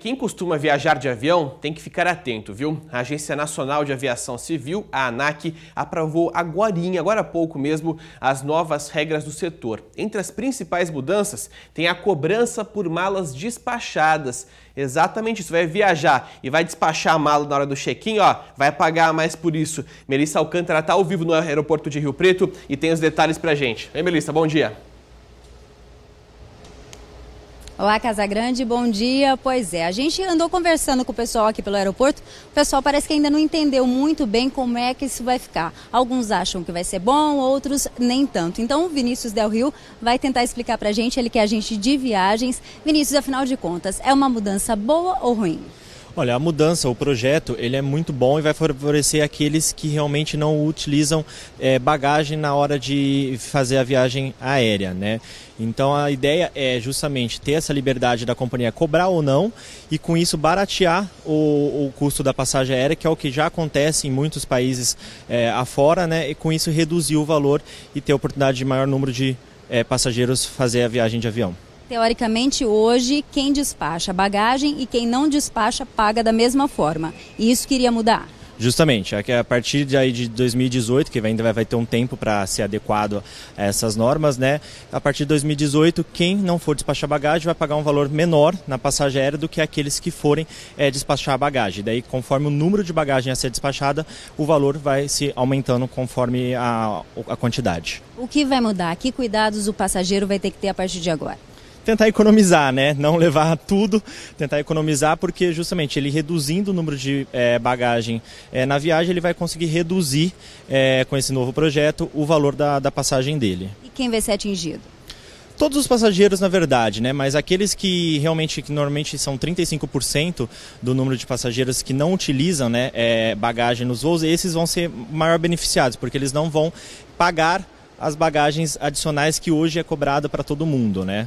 Quem costuma viajar de avião tem que ficar atento, viu? A Agência Nacional de Aviação Civil, a ANAC, aprovou agorinha, agora há pouco mesmo, as novas regras do setor. Entre as principais mudanças tem a cobrança por malas despachadas. Exatamente isso, vai viajar e vai despachar a mala na hora do check-in, ó, vai pagar mais por isso. Melissa Alcântara está ao vivo no aeroporto de Rio Preto e tem os detalhes pra gente. Ei, Melissa, bom dia. Olá, Casagrande, bom dia. Pois é, a gente andou conversando com o pessoal aqui pelo aeroporto. O pessoal parece que ainda não entendeu muito bem como é que isso vai ficar. Alguns acham que vai ser bom, outros nem tanto. Então, o Vinícius Del Rio vai tentar explicar pra gente, ele que é agente de viagens. Vinícius, afinal de contas, é uma mudança boa ou ruim? Olha, a mudança, o projeto, ele é muito bom e vai favorecer aqueles que realmente não utilizam é, bagagem na hora de fazer a viagem aérea, né? Então a ideia é justamente ter essa liberdade da companhia cobrar ou não e com isso baratear o, o custo da passagem aérea, que é o que já acontece em muitos países é, afora, né? E com isso reduzir o valor e ter a oportunidade de maior número de é, passageiros fazer a viagem de avião. Teoricamente, hoje, quem despacha bagagem e quem não despacha paga da mesma forma. E isso queria mudar. Justamente, é a partir de 2018, que ainda vai ter um tempo para ser adequado a essas normas, né? A partir de 2018, quem não for despachar bagagem vai pagar um valor menor na passagem aérea do que aqueles que forem é, despachar a bagagem. Daí, conforme o número de bagagem a ser despachada, o valor vai se aumentando conforme a, a quantidade. O que vai mudar? Que cuidados o passageiro vai ter que ter a partir de agora? tentar economizar, né? Não levar tudo, tentar economizar, porque justamente ele reduzindo o número de é, bagagem é, na viagem, ele vai conseguir reduzir é, com esse novo projeto o valor da, da passagem dele. E quem vai ser atingido? todos os passageiros, na verdade, né? Mas aqueles que realmente, que normalmente são 35% do número de passageiros que não utilizam né, é, bagagem nos voos, esses vão ser maior beneficiados, porque eles não vão pagar as bagagens adicionais que hoje é cobrada para todo mundo, né?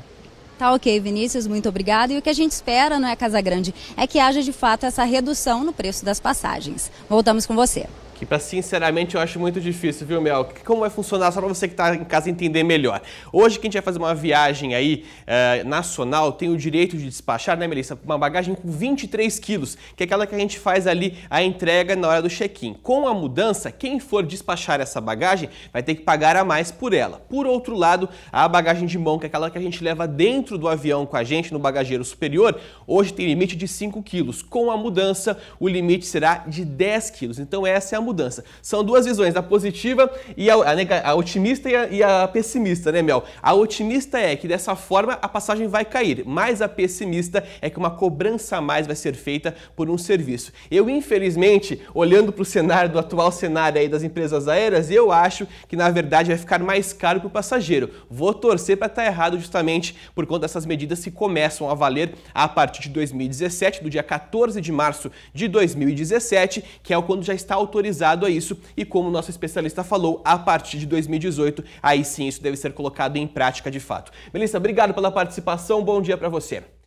Tá ok, Vinícius, muito obrigado. E o que a gente espera, não é Casa Grande, é que haja de fato essa redução no preço das passagens. Voltamos com você que para sinceramente eu acho muito difícil, viu, Mel? Como vai funcionar só para você que está em casa entender melhor. Hoje que a gente vai fazer uma viagem aí eh, nacional, tem o direito de despachar, né, Melissa, uma bagagem com 23 quilos, que é aquela que a gente faz ali a entrega na hora do check-in. Com a mudança, quem for despachar essa bagagem vai ter que pagar a mais por ela. Por outro lado, a bagagem de mão, que é aquela que a gente leva dentro do avião com a gente, no bagageiro superior, hoje tem limite de 5 quilos. Com a mudança, o limite será de 10 quilos. Então essa é a mudança mudança. São duas visões, a positiva e a, a, a otimista e a, e a, pessimista, né, Mel? A otimista é que dessa forma a passagem vai cair, mas a pessimista é que uma cobrança a mais vai ser feita por um serviço. Eu, infelizmente, olhando para o cenário, do atual cenário aí das empresas aéreas, eu acho que na verdade vai ficar mais caro para o passageiro. Vou torcer para estar tá errado justamente por conta dessas medidas que começam a valer a partir de 2017, do dia 14 de março de 2017, que é quando já está autorizado atualizado a isso e como o nosso especialista falou, a partir de 2018, aí sim isso deve ser colocado em prática de fato. Melissa, obrigado pela participação, bom dia para você.